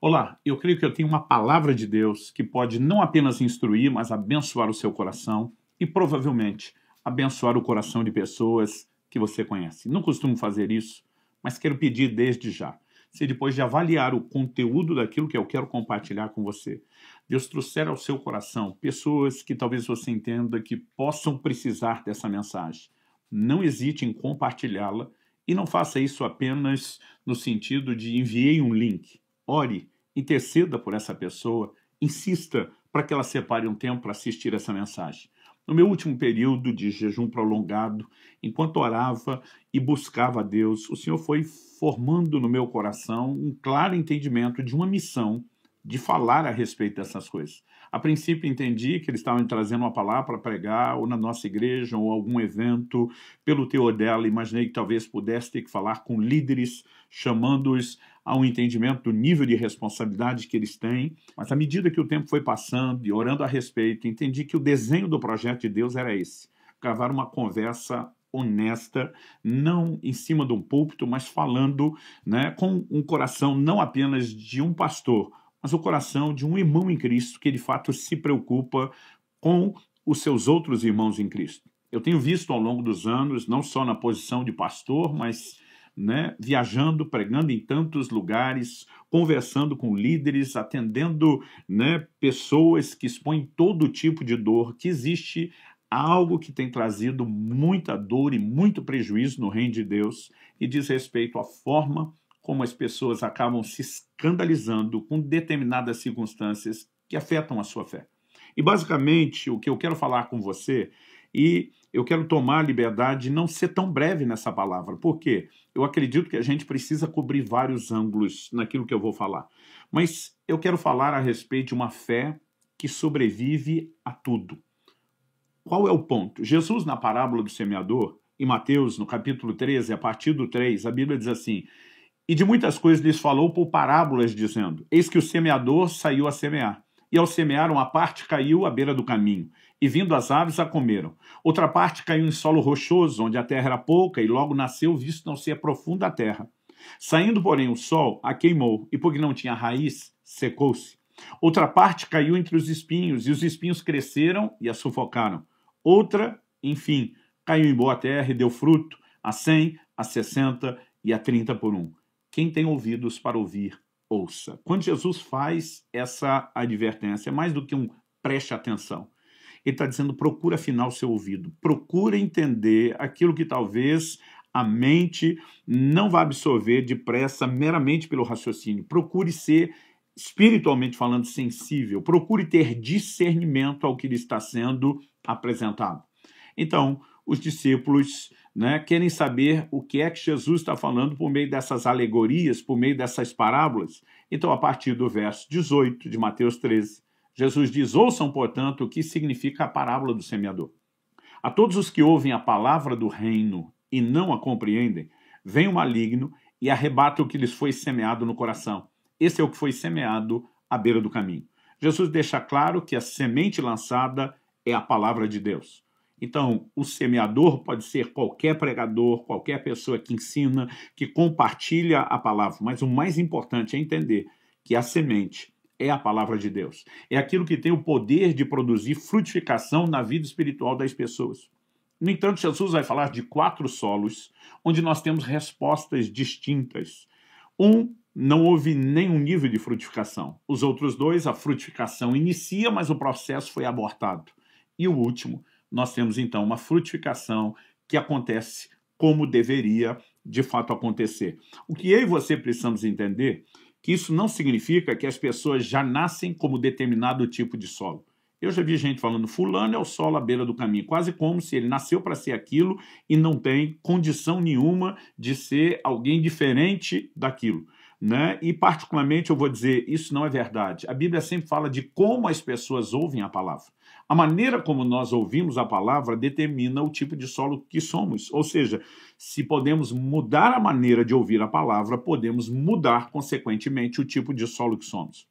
Olá, eu creio que eu tenho uma palavra de Deus que pode não apenas instruir, mas abençoar o seu coração e provavelmente abençoar o coração de pessoas que você conhece. Não costumo fazer isso, mas quero pedir desde já. Se depois de avaliar o conteúdo daquilo que eu quero compartilhar com você, Deus trouxer ao seu coração pessoas que talvez você entenda que possam precisar dessa mensagem, não hesite em compartilhá-la e não faça isso apenas no sentido de enviei um link ore, interceda por essa pessoa, insista para que ela separe um tempo para assistir essa mensagem. No meu último período de jejum prolongado, enquanto orava e buscava a Deus, o Senhor foi formando no meu coração um claro entendimento de uma missão de falar a respeito dessas coisas. A princípio entendi que eles estavam trazendo uma palavra para pregar, ou na nossa igreja, ou algum evento. Pelo teor dela, imaginei que talvez pudesse ter que falar com líderes, chamando-os a um entendimento do nível de responsabilidade que eles têm. Mas à medida que o tempo foi passando e orando a respeito, entendi que o desenho do projeto de Deus era esse: gravar uma conversa honesta, não em cima de um púlpito, mas falando né, com um coração não apenas de um pastor mas o coração de um irmão em Cristo que de fato se preocupa com os seus outros irmãos em Cristo. Eu tenho visto ao longo dos anos, não só na posição de pastor, mas né, viajando, pregando em tantos lugares, conversando com líderes, atendendo né, pessoas que expõem todo tipo de dor que existe, algo que tem trazido muita dor e muito prejuízo no reino de Deus e diz respeito à forma como as pessoas acabam se escandalizando com determinadas circunstâncias que afetam a sua fé. E basicamente o que eu quero falar com você e eu quero tomar a liberdade de não ser tão breve nessa palavra, porque eu acredito que a gente precisa cobrir vários ângulos naquilo que eu vou falar. Mas eu quero falar a respeito de uma fé que sobrevive a tudo. Qual é o ponto? Jesus, na parábola do semeador, em Mateus, no capítulo 13, a partir do 3, a Bíblia diz assim: e de muitas coisas lhes falou por parábolas, dizendo: Eis que o semeador saiu a semear. E ao semear, uma parte caiu à beira do caminho, e vindo as aves a comeram. Outra parte caiu em solo rochoso, onde a terra era pouca, e logo nasceu, visto não ser profunda a terra. Saindo, porém, o sol a queimou, e porque não tinha raiz, secou-se. Outra parte caiu entre os espinhos, e os espinhos cresceram e a sufocaram. Outra, enfim, caiu em boa terra e deu fruto, a cem, a sessenta e a trinta por um. Quem tem ouvidos para ouvir, ouça. Quando Jesus faz essa advertência, é mais do que um preste atenção. Ele está dizendo: procura afinar o seu ouvido, procura entender aquilo que talvez a mente não vá absorver depressa meramente pelo raciocínio. Procure ser, espiritualmente falando, sensível, procure ter discernimento ao que lhe está sendo apresentado. Então, os discípulos né, querem saber o que é que Jesus está falando por meio dessas alegorias, por meio dessas parábolas. Então, a partir do verso 18 de Mateus 13, Jesus diz: Ouçam, portanto, o que significa a parábola do semeador. A todos os que ouvem a palavra do reino e não a compreendem, vem o maligno e arrebata o que lhes foi semeado no coração. Esse é o que foi semeado à beira do caminho. Jesus deixa claro que a semente lançada é a palavra de Deus. Então, o semeador pode ser qualquer pregador, qualquer pessoa que ensina, que compartilha a palavra, mas o mais importante é entender que a semente é a palavra de Deus. É aquilo que tem o poder de produzir frutificação na vida espiritual das pessoas. No entanto, Jesus vai falar de quatro solos, onde nós temos respostas distintas. Um, não houve nenhum nível de frutificação. Os outros dois, a frutificação inicia, mas o processo foi abortado. E o último, nós temos então uma frutificação que acontece como deveria de fato acontecer. O que eu e você precisamos entender que isso não significa que as pessoas já nascem como determinado tipo de solo. Eu já vi gente falando, fulano é o solo à beira do caminho, quase como se ele nasceu para ser aquilo e não tem condição nenhuma de ser alguém diferente daquilo. Né? E, particularmente, eu vou dizer, isso não é verdade. A Bíblia sempre fala de como as pessoas ouvem a palavra. A maneira como nós ouvimos a palavra determina o tipo de solo que somos. Ou seja, se podemos mudar a maneira de ouvir a palavra, podemos mudar, consequentemente, o tipo de solo que somos.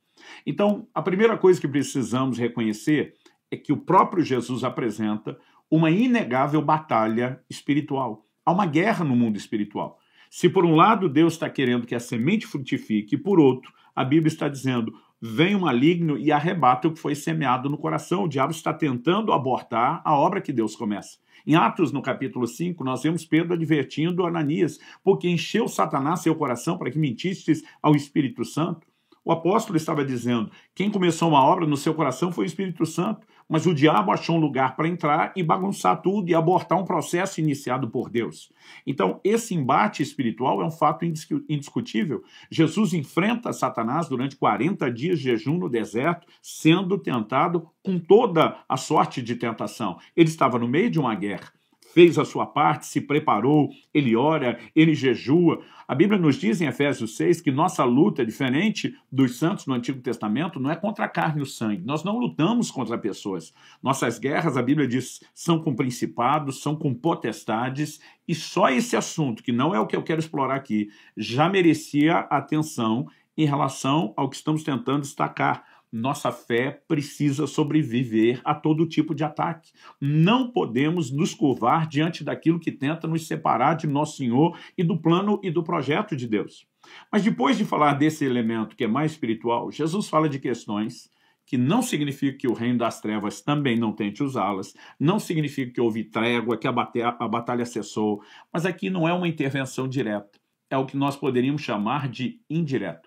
Então, a primeira coisa que precisamos reconhecer é que o próprio Jesus apresenta uma inegável batalha espiritual. Há uma guerra no mundo espiritual. Se por um lado Deus está querendo que a semente frutifique, e por outro, a Bíblia está dizendo: vem o maligno e arrebata o que foi semeado no coração. O diabo está tentando abortar a obra que Deus começa. Em Atos, no capítulo 5, nós vemos Pedro advertindo Ananias, porque encheu Satanás seu coração para que mentistes ao Espírito Santo. O apóstolo estava dizendo: quem começou uma obra no seu coração foi o Espírito Santo, mas o diabo achou um lugar para entrar e bagunçar tudo e abortar um processo iniciado por Deus. Então, esse embate espiritual é um fato indiscutível. Jesus enfrenta Satanás durante 40 dias de jejum no deserto, sendo tentado com toda a sorte de tentação. Ele estava no meio de uma guerra fez a sua parte, se preparou, ele ora, ele jejua. A Bíblia nos diz em Efésios 6 que nossa luta, é diferente dos santos no Antigo Testamento, não é contra a carne e o sangue. Nós não lutamos contra pessoas. Nossas guerras, a Bíblia diz, são com principados, são com potestades, e só esse assunto, que não é o que eu quero explorar aqui, já merecia atenção em relação ao que estamos tentando destacar nossa fé precisa sobreviver a todo tipo de ataque. Não podemos nos curvar diante daquilo que tenta nos separar de nosso Senhor e do plano e do projeto de Deus. Mas depois de falar desse elemento que é mais espiritual, Jesus fala de questões que não significa que o reino das trevas também não tente usá-las, não significa que houve trégua, que a a batalha cessou, mas aqui não é uma intervenção direta, é o que nós poderíamos chamar de indireto.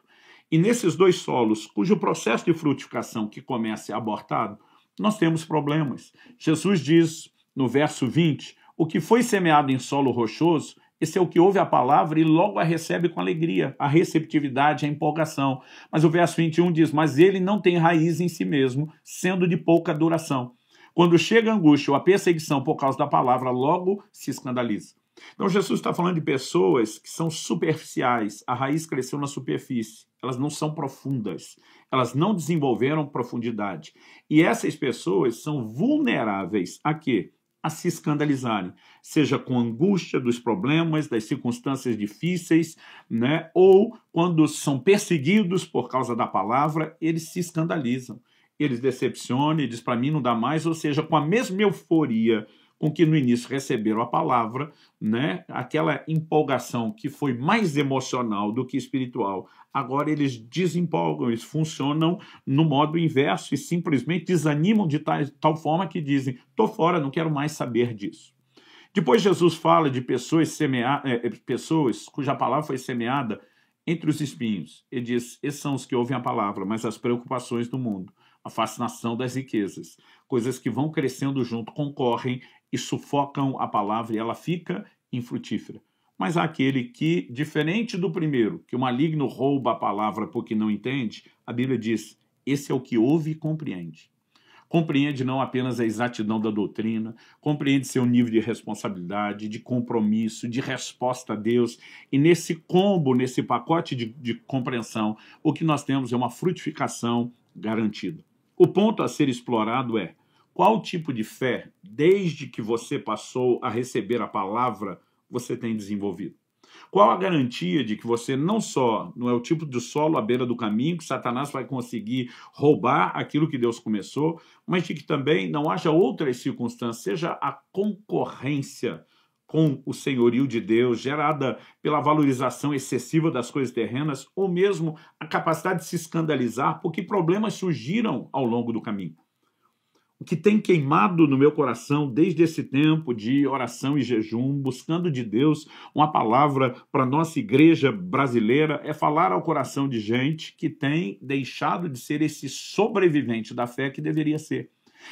E nesses dois solos, cujo processo de frutificação que começa é abortado, nós temos problemas. Jesus diz no verso 20: O que foi semeado em solo rochoso, esse é o que ouve a palavra e logo a recebe com alegria, a receptividade, é a empolgação. Mas o verso 21 diz: Mas ele não tem raiz em si mesmo, sendo de pouca duração. Quando chega a angústia ou a perseguição por causa da palavra, logo se escandaliza. Então Jesus está falando de pessoas que são superficiais, a raiz cresceu na superfície, elas não são profundas, elas não desenvolveram profundidade. E essas pessoas são vulneráveis a quê? A se escandalizarem, seja com angústia dos problemas, das circunstâncias difíceis, né? ou quando são perseguidos por causa da palavra, eles se escandalizam eles decepcionam e diz para mim não dá mais, ou seja, com a mesma euforia com que no início receberam a palavra, né? Aquela empolgação que foi mais emocional do que espiritual. Agora eles desempolgam, eles funcionam no modo inverso e simplesmente desanimam de tal, tal forma que dizem: "Estou fora, não quero mais saber disso". Depois Jesus fala de pessoas, semea... É, é, pessoas cuja palavra foi semeada entre os espinhos. Ele diz: esses são os que ouvem a palavra, mas as preocupações do mundo, a fascinação das riquezas, coisas que vão crescendo junto, concorrem e sufocam a palavra e ela fica infrutífera. Mas há aquele que, diferente do primeiro, que o maligno rouba a palavra porque não entende, a Bíblia diz: esse é o que ouve e compreende. Compreende não apenas a exatidão da doutrina, compreende seu nível de responsabilidade, de compromisso, de resposta a Deus. E nesse combo, nesse pacote de, de compreensão, o que nós temos é uma frutificação garantida. O ponto a ser explorado é qual tipo de fé, desde que você passou a receber a palavra, você tem desenvolvido? Qual a garantia de que você não só não é o tipo de solo à beira do caminho, que Satanás vai conseguir roubar aquilo que Deus começou, mas de que também não haja outras circunstâncias, seja a concorrência com o senhorio de Deus, gerada pela valorização excessiva das coisas terrenas, ou mesmo a capacidade de se escandalizar porque problemas surgiram ao longo do caminho o que tem queimado no meu coração desde esse tempo de oração e jejum, buscando de Deus uma palavra para nossa igreja brasileira, é falar ao coração de gente que tem deixado de ser esse sobrevivente da fé que deveria ser.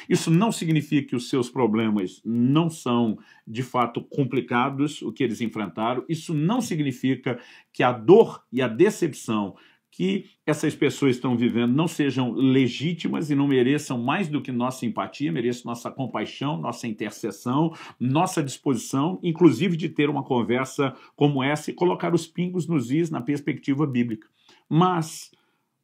Isso não significa que os seus problemas não são de fato complicados, o que eles enfrentaram. Isso não significa que a dor e a decepção que essas pessoas estão vivendo não sejam legítimas e não mereçam mais do que nossa empatia, mereçam nossa compaixão, nossa intercessão, nossa disposição, inclusive de ter uma conversa como essa e colocar os pingos nos is na perspectiva bíblica. Mas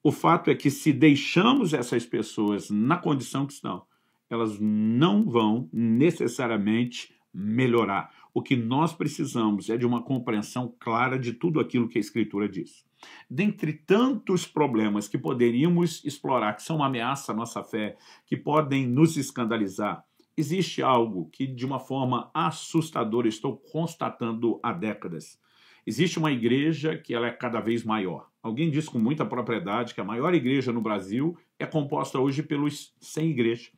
o fato é que se deixamos essas pessoas na condição que estão, elas não vão necessariamente melhorar. O que nós precisamos é de uma compreensão clara de tudo aquilo que a Escritura diz dentre tantos problemas que poderíamos explorar, que são uma ameaça à nossa fé, que podem nos escandalizar, existe algo que, de uma forma assustadora, estou constatando há décadas. Existe uma igreja que ela é cada vez maior. Alguém disse com muita propriedade que a maior igreja no Brasil é composta hoje pelos sem igreja.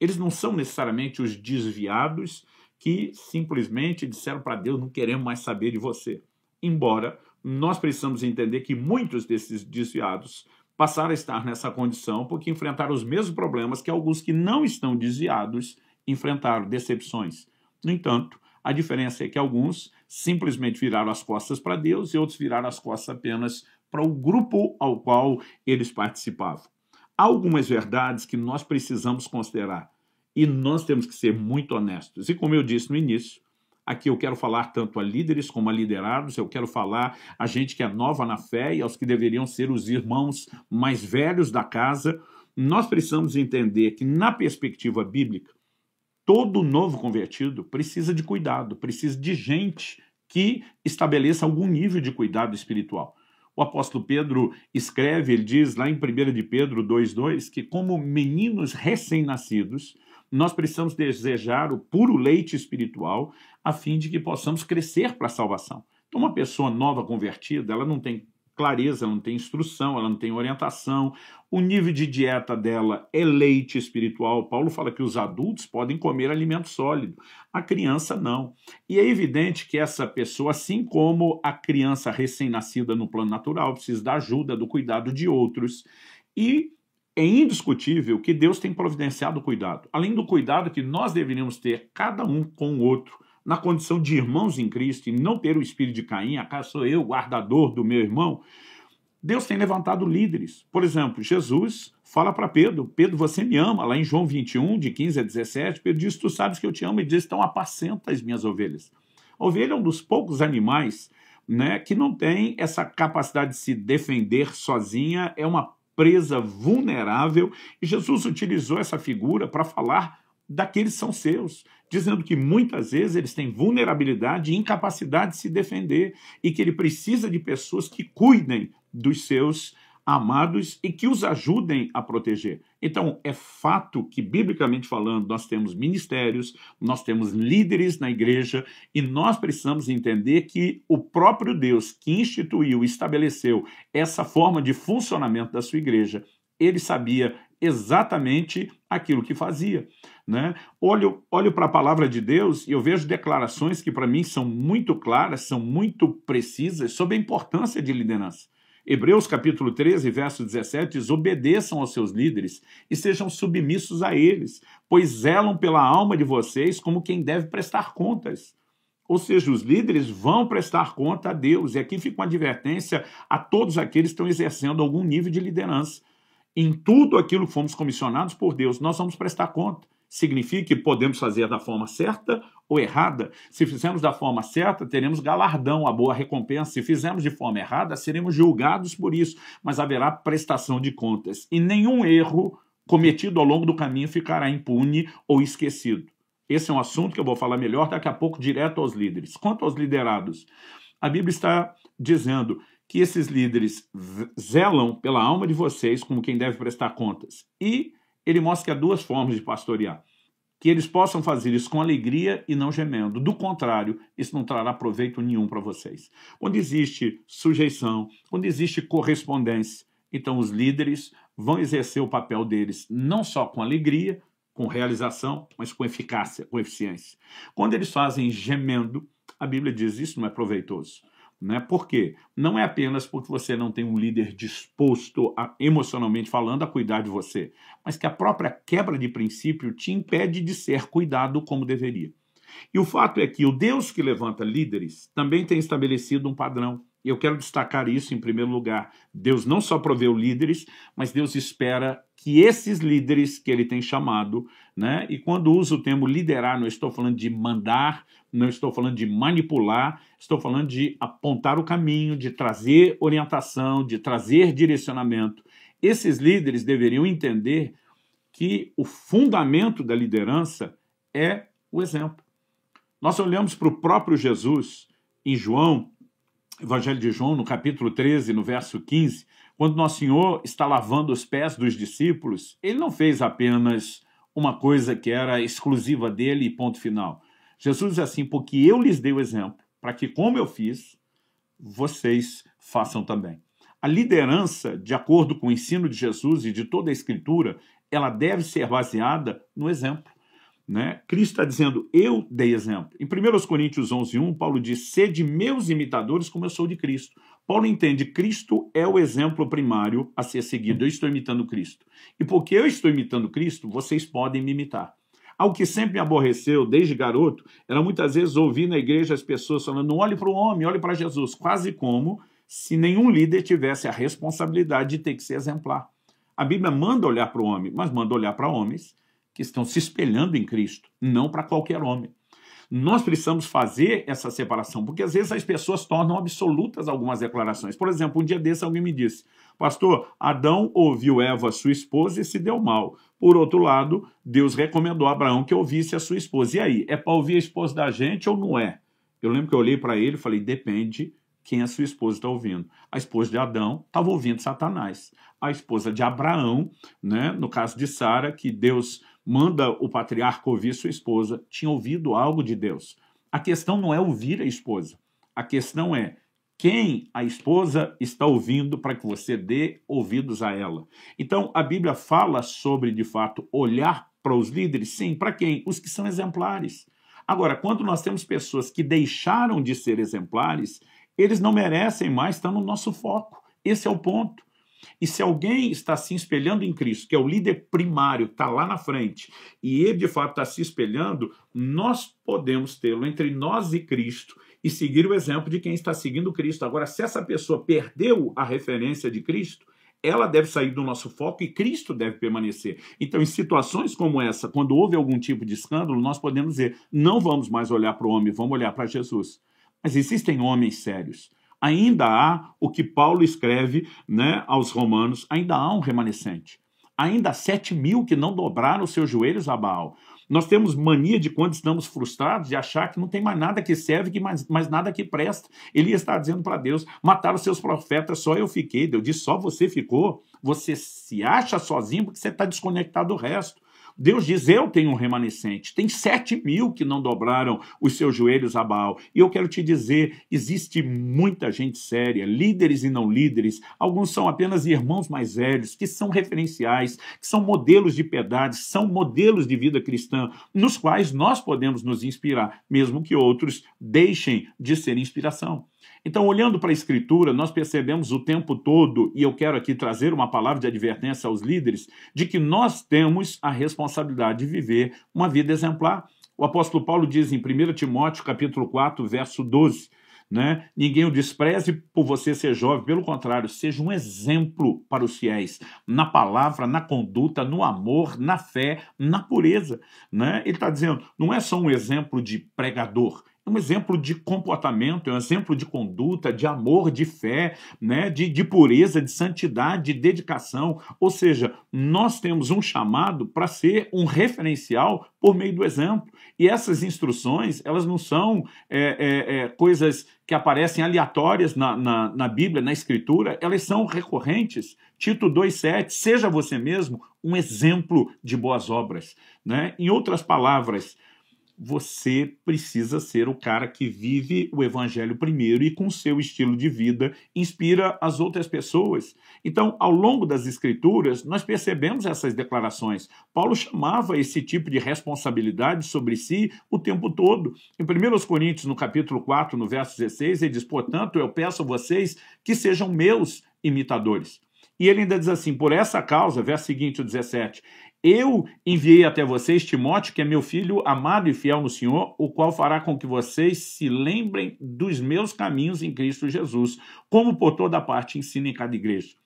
Eles não são necessariamente os desviados que simplesmente disseram para Deus não queremos mais saber de você. Embora nós precisamos entender que muitos desses desviados passaram a estar nessa condição porque enfrentaram os mesmos problemas que alguns que não estão desviados enfrentaram, decepções. No entanto, a diferença é que alguns simplesmente viraram as costas para Deus e outros viraram as costas apenas para o grupo ao qual eles participavam. Há algumas verdades que nós precisamos considerar e nós temos que ser muito honestos. E como eu disse no início, Aqui eu quero falar tanto a líderes como a liderados, eu quero falar a gente que é nova na fé e aos que deveriam ser os irmãos mais velhos da casa. Nós precisamos entender que, na perspectiva bíblica, todo novo convertido precisa de cuidado, precisa de gente que estabeleça algum nível de cuidado espiritual. O apóstolo Pedro escreve, ele diz lá em 1 de Pedro 2,2, que como meninos recém-nascidos, nós precisamos desejar o puro leite espiritual a fim de que possamos crescer para a salvação. Então, uma pessoa nova convertida, ela não tem clareza, ela não tem instrução, ela não tem orientação. O nível de dieta dela é leite espiritual. Paulo fala que os adultos podem comer alimento sólido, a criança não. E é evidente que essa pessoa, assim como a criança recém-nascida no plano natural, precisa da ajuda, do cuidado de outros. E é indiscutível que Deus tem providenciado o cuidado, além do cuidado que nós deveríamos ter cada um com o outro, na condição de irmãos em Cristo e não ter o espírito de Caim, acaso sou eu guardador do meu irmão? Deus tem levantado líderes. Por exemplo, Jesus fala para Pedro: Pedro, você me ama. Lá em João 21, de 15 a 17, Pedro diz: Tu sabes que eu te amo. E diz: Então apacenta as minhas ovelhas. A ovelha é um dos poucos animais né, que não tem essa capacidade de se defender sozinha, é uma presa, vulnerável, e Jesus utilizou essa figura para falar daqueles são seus, dizendo que muitas vezes eles têm vulnerabilidade e incapacidade de se defender e que ele precisa de pessoas que cuidem dos seus amados e que os ajudem a proteger. Então, é fato que, biblicamente falando, nós temos ministérios, nós temos líderes na igreja e nós precisamos entender que o próprio Deus que instituiu, estabeleceu essa forma de funcionamento da sua igreja, ele sabia exatamente aquilo que fazia. Né? Olho, olho para a palavra de Deus e eu vejo declarações que, para mim, são muito claras, são muito precisas sobre a importância de liderança. Hebreus capítulo 13, verso 17 diz: Obedeçam aos seus líderes e sejam submissos a eles, pois zelam pela alma de vocês como quem deve prestar contas. Ou seja, os líderes vão prestar conta a Deus. E aqui fica uma advertência a todos aqueles que estão exercendo algum nível de liderança. Em tudo aquilo que fomos comissionados por Deus, nós vamos prestar conta significa que podemos fazer da forma certa ou errada. Se fizermos da forma certa, teremos galardão, a boa recompensa. Se fizermos de forma errada, seremos julgados por isso, mas haverá prestação de contas. E nenhum erro cometido ao longo do caminho ficará impune ou esquecido. Esse é um assunto que eu vou falar melhor daqui a pouco, direto aos líderes. Quanto aos liderados, a Bíblia está dizendo que esses líderes zelam pela alma de vocês como quem deve prestar contas e ele mostra que há duas formas de pastorear. Que eles possam fazer isso com alegria e não gemendo. Do contrário, isso não trará proveito nenhum para vocês. Quando existe sujeição, quando existe correspondência, então os líderes vão exercer o papel deles não só com alegria, com realização, mas com eficácia, com eficiência. Quando eles fazem gemendo, a Bíblia diz isso não é proveitoso. Né? Por quê? Não é apenas porque você não tem um líder disposto, a, emocionalmente falando, a cuidar de você, mas que a própria quebra de princípio te impede de ser cuidado como deveria. E o fato é que o Deus que levanta líderes também tem estabelecido um padrão. E eu quero destacar isso em primeiro lugar. Deus não só proveu líderes, mas Deus espera que esses líderes que ele tem chamado, né? E quando uso o termo liderar, não estou falando de mandar, não estou falando de manipular, estou falando de apontar o caminho, de trazer orientação, de trazer direcionamento. Esses líderes deveriam entender que o fundamento da liderança é o exemplo. Nós olhamos para o próprio Jesus em João, Evangelho de João, no capítulo 13, no verso 15, quando Nosso Senhor está lavando os pés dos discípulos, ele não fez apenas uma coisa que era exclusiva dele e ponto final. Jesus diz assim: porque eu lhes dei o exemplo, para que, como eu fiz, vocês façam também. A liderança, de acordo com o ensino de Jesus e de toda a Escritura, ela deve ser baseada no exemplo. Né? Cristo está dizendo, eu dei exemplo. Em 1 Coríntios 11, 1, Paulo diz, sede meus imitadores como eu sou de Cristo. Paulo entende, Cristo é o exemplo primário a ser seguido. Eu estou imitando Cristo. E porque eu estou imitando Cristo, vocês podem me imitar. Algo que sempre me aborreceu desde garoto era muitas vezes ouvir na igreja as pessoas falando: não olhe para o homem, olhe para Jesus, quase como se nenhum líder tivesse a responsabilidade de ter que ser exemplar. A Bíblia manda olhar para o homem, mas manda olhar para homens que estão se espelhando em Cristo, não para qualquer homem. Nós precisamos fazer essa separação, porque às vezes as pessoas tornam absolutas algumas declarações. Por exemplo, um dia desse alguém me disse: Pastor, Adão ouviu Eva, sua esposa, e se deu mal. Por outro lado, Deus recomendou a Abraão que ouvisse a sua esposa. E aí, é para ouvir a esposa da gente ou não é? Eu lembro que eu olhei para ele e falei: depende quem a sua esposa está ouvindo. A esposa de Adão estava ouvindo Satanás. A esposa de Abraão, né, no caso de Sara, que Deus manda o patriarca ouvir sua esposa, tinha ouvido algo de Deus. A questão não é ouvir a esposa. A questão é quem a esposa está ouvindo para que você dê ouvidos a ela. Então, a Bíblia fala sobre, de fato, olhar para os líderes, sim, para quem? Os que são exemplares. Agora, quando nós temos pessoas que deixaram de ser exemplares, eles não merecem mais estar no nosso foco. Esse é o ponto. E se alguém está se espelhando em Cristo, que é o líder primário, está lá na frente, e ele de fato está se espelhando, nós podemos tê-lo entre nós e Cristo e seguir o exemplo de quem está seguindo Cristo. Agora, se essa pessoa perdeu a referência de Cristo, ela deve sair do nosso foco e Cristo deve permanecer. Então, em situações como essa, quando houve algum tipo de escândalo, nós podemos dizer: não vamos mais olhar para o homem, vamos olhar para Jesus. Mas existem homens sérios. Ainda há o que Paulo escreve né, aos romanos, ainda há um remanescente. Ainda há sete mil que não dobraram seus joelhos a Baal. Nós temos mania de quando estamos frustrados de achar que não tem mais nada que serve, que mais, mais nada que presta. Ele está dizendo para Deus: mataram seus profetas, só eu fiquei. Deus disse: só você ficou. Você se acha sozinho porque você está desconectado do resto. Deus diz: Eu tenho um remanescente. Tem sete mil que não dobraram os seus joelhos a Baal. E eu quero te dizer: existe muita gente séria, líderes e não líderes. Alguns são apenas irmãos mais velhos, que são referenciais, que são modelos de piedade, são modelos de vida cristã, nos quais nós podemos nos inspirar, mesmo que outros deixem de ser inspiração. Então, olhando para a Escritura, nós percebemos o tempo todo, e eu quero aqui trazer uma palavra de advertência aos líderes, de que nós temos a responsabilidade de viver uma vida exemplar. O apóstolo Paulo diz em 1 Timóteo capítulo 4, verso 12, né? Ninguém o despreze por você ser jovem, pelo contrário, seja um exemplo para os fiéis, na palavra, na conduta, no amor, na fé, na pureza. Né? Ele está dizendo, não é só um exemplo de pregador, um exemplo de comportamento, é um exemplo de conduta, de amor, de fé, né? de, de pureza, de santidade, de dedicação. Ou seja, nós temos um chamado para ser um referencial por meio do exemplo. E essas instruções, elas não são é, é, é, coisas que aparecem aleatórias na, na, na Bíblia, na Escritura, elas são recorrentes. Tito 2,7, seja você mesmo um exemplo de boas obras. Né? Em outras palavras, você precisa ser o cara que vive o evangelho primeiro e com seu estilo de vida inspira as outras pessoas. Então, ao longo das escrituras, nós percebemos essas declarações. Paulo chamava esse tipo de responsabilidade sobre si o tempo todo. Em 1 Coríntios, no capítulo 4, no verso 16, ele diz: "Portanto, eu peço a vocês que sejam meus imitadores". E ele ainda diz assim: por essa causa, verso seguinte, o 17, eu enviei até vocês Timóteo, que é meu filho amado e fiel no Senhor, o qual fará com que vocês se lembrem dos meus caminhos em Cristo Jesus, como por toda parte ensina em cada igreja.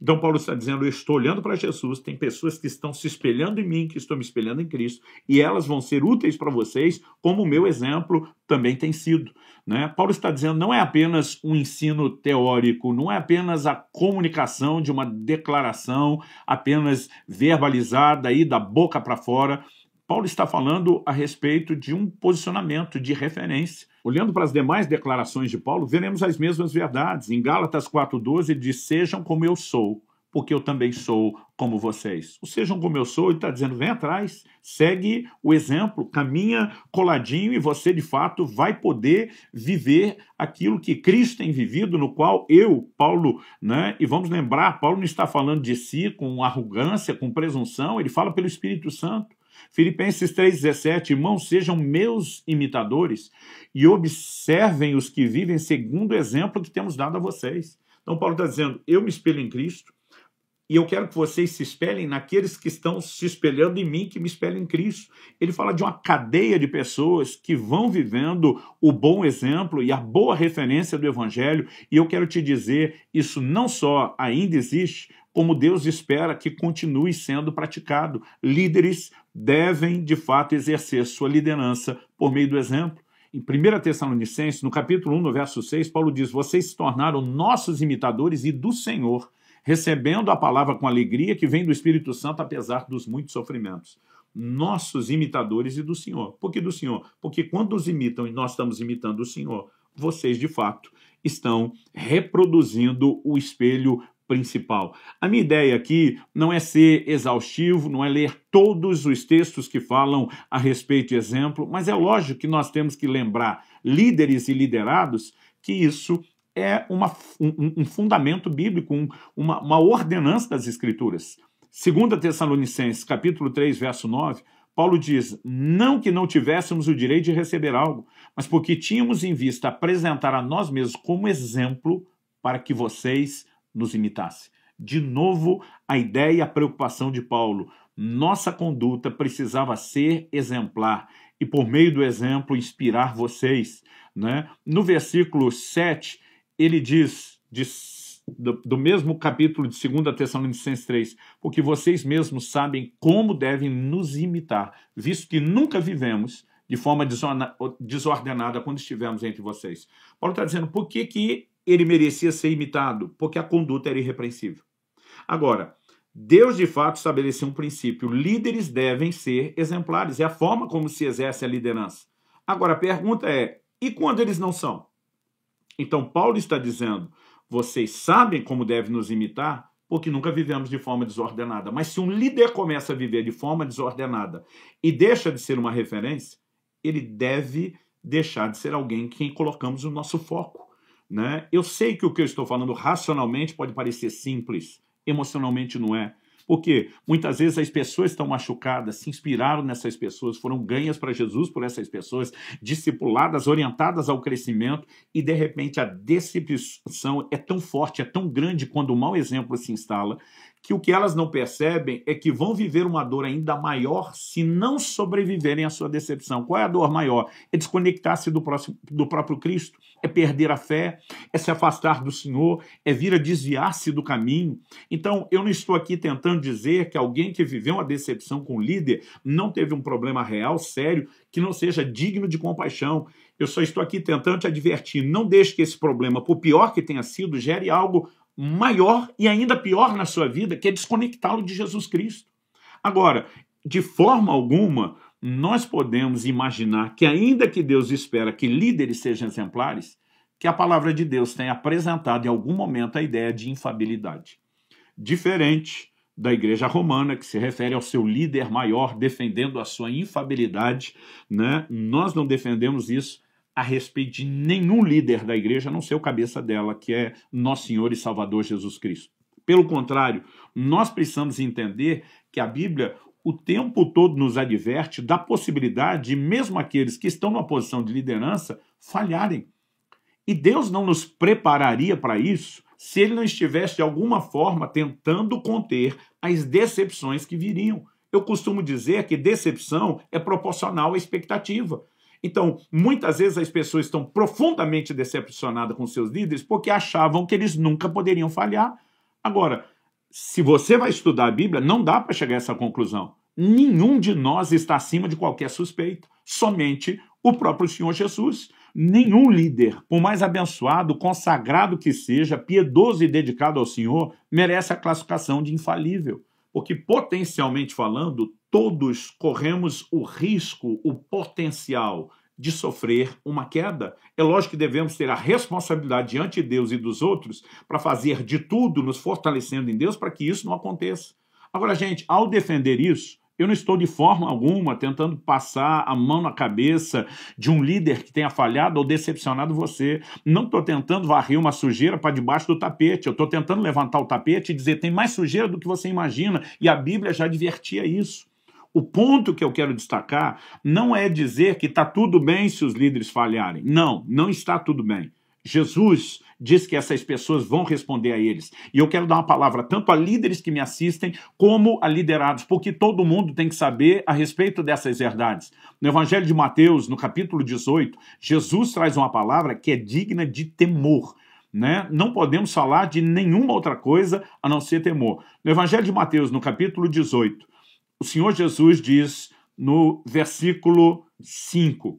Então, Paulo está dizendo: eu estou olhando para Jesus, tem pessoas que estão se espelhando em mim, que estão me espelhando em Cristo, e elas vão ser úteis para vocês, como o meu exemplo também tem sido. Né? Paulo está dizendo: não é apenas um ensino teórico, não é apenas a comunicação de uma declaração apenas verbalizada aí da boca para fora Paulo está falando a respeito de um posicionamento de referência. Olhando para as demais declarações de Paulo, veremos as mesmas verdades. Em Gálatas 4,12 ele diz: Sejam como eu sou, porque eu também sou como vocês. Ou sejam como eu sou, ele está dizendo: vem atrás, segue o exemplo, caminha coladinho e você de fato vai poder viver aquilo que Cristo tem vivido, no qual eu, Paulo, né? E vamos lembrar: Paulo não está falando de si com arrogância, com presunção, ele fala pelo Espírito Santo. Filipenses 3,17: Irmãos, sejam meus imitadores e observem os que vivem segundo o exemplo que temos dado a vocês. Então, Paulo está dizendo: Eu me espelho em Cristo e eu quero que vocês se espelhem naqueles que estão se espelhando em mim, que me espelham em Cristo. Ele fala de uma cadeia de pessoas que vão vivendo o bom exemplo e a boa referência do Evangelho. E eu quero te dizer: isso não só ainda existe, como Deus espera que continue sendo praticado. Líderes devem de fato exercer sua liderança por meio do exemplo. Em 1 Tessalonicenses, no capítulo 1, no verso 6, Paulo diz: Vocês se tornaram nossos imitadores e do Senhor, recebendo a palavra com alegria que vem do Espírito Santo, apesar dos muitos sofrimentos. Nossos imitadores e do Senhor. Por que do Senhor? Porque quando os imitam e nós estamos imitando o Senhor, vocês de fato estão reproduzindo o espelho principal. A minha ideia aqui não é ser exaustivo, não é ler todos os textos que falam a respeito de exemplo, mas é lógico que nós temos que lembrar, líderes e liderados, que isso é uma, um, um, fundamento bíblico, um, uma, uma ordenança das Escrituras. Segunda Tessalonicenses, capítulo 3, verso 9, Paulo diz: Não que não tivéssemos o direito de receber algo, mas porque tínhamos em vista apresentar a nós mesmos como exemplo para que vocês nos imitasse. De novo, a ideia e a preocupação de Paulo. Nossa conduta precisava ser exemplar e, por meio do exemplo, inspirar vocês. Né? No versículo 7, ele diz, diz do, do, mesmo capítulo de 2 Tessalonicenses 3, porque vocês mesmos sabem como devem nos imitar, visto que nunca vivemos de forma desordenada quando estivemos entre vocês. Paulo está dizendo, por que, que ele merecia ser imitado, porque a conduta era irrepreensível. Agora, Deus de fato estabeleceu um princípio: líderes devem ser exemplares, é a forma como se exerce a liderança. Agora, a pergunta é: e quando eles não são? Então, Paulo está dizendo: vocês sabem como devem nos imitar, porque nunca vivemos de forma desordenada. Mas se um líder começa a viver de forma desordenada e deixa de ser uma referência, ele deve deixar de ser alguém em quem colocamos o nosso foco. Né? Eu sei que o que eu estou falando racionalmente pode parecer simples, emocionalmente não é. Porque muitas vezes as pessoas estão machucadas, se inspiraram nessas pessoas, foram ganhas para Jesus por essas pessoas, discipuladas, orientadas ao crescimento, e de repente a decepção é tão forte, é tão grande quando o mau exemplo se instala, que o que elas não percebem é que vão viver uma dor ainda maior se não sobreviverem à sua decepção. Qual é a dor maior? É desconectar-se do, do próprio Cristo, é perder a fé, é se afastar do Senhor, é vir a desviar-se do caminho. Então, eu não estou aqui tentando dizer que alguém que viveu uma decepção com o líder não teve um problema real, sério, que não seja digno de compaixão. Eu só estou aqui tentando te advertir, não deixe que esse problema, por pior que tenha sido, gere algo maior e ainda pior na sua vida, que é desconectá-lo de Jesus Cristo. Agora, de forma alguma, nós podemos imaginar que, ainda que Deus espera que líderes sejam exemplares, que a palavra de Deus tenha apresentado em algum momento a ideia de infabilidade. Diferente da Igreja Romana, que se refere ao seu líder maior defendendo a sua infabilidade, né? nós não defendemos isso a respeito de nenhum líder da igreja, a não ser o cabeça dela, que é Nosso Senhor e Salvador Jesus Cristo. Pelo contrário, nós precisamos entender que a Bíblia o tempo todo nos adverte da possibilidade de mesmo aqueles que estão numa posição de liderança falharem. E Deus não nos prepararia para isso se ele não estivesse de alguma forma tentando conter as decepções que viriam. Eu costumo dizer que decepção é proporcional à expectativa. Então, muitas vezes as pessoas estão profundamente decepcionadas com seus líderes porque achavam que eles nunca poderiam falhar. Agora, se você vai estudar a Bíblia, não dá para chegar a essa conclusão. Nenhum de nós está acima de qualquer suspeito, somente o próprio Senhor Jesus. Nenhum líder, por mais abençoado, consagrado que seja, piedoso e dedicado ao Senhor, merece a classificação de infalível. Porque, potencialmente falando, todos corremos o risco, o potencial de sofrer uma queda. É lógico que devemos ter a responsabilidade diante de Deus e dos outros para fazer de tudo, nos fortalecendo em Deus, para que isso não aconteça. Agora, gente, ao defender isso, eu não estou de forma alguma tentando passar a mão na cabeça de um líder que tenha falhado ou decepcionado você. Não estou tentando varrer uma sujeira para debaixo do tapete. Eu estou tentando levantar o tapete e dizer tem mais sujeira do que você imagina. E a Bíblia já advertia isso. O ponto que eu quero destacar não é dizer que está tudo bem se os líderes falharem. Não, não está tudo bem. Jesus diz que essas pessoas vão responder a eles. E eu quero dar uma palavra tanto a líderes que me assistem, como a liderados, porque todo mundo tem que saber a respeito dessas verdades. No Evangelho de Mateus, no capítulo 18, Jesus traz uma palavra que é digna de temor. Né? Não podemos falar de nenhuma outra coisa a não ser temor. No Evangelho de Mateus, no capítulo 18, o Senhor Jesus diz no versículo 5: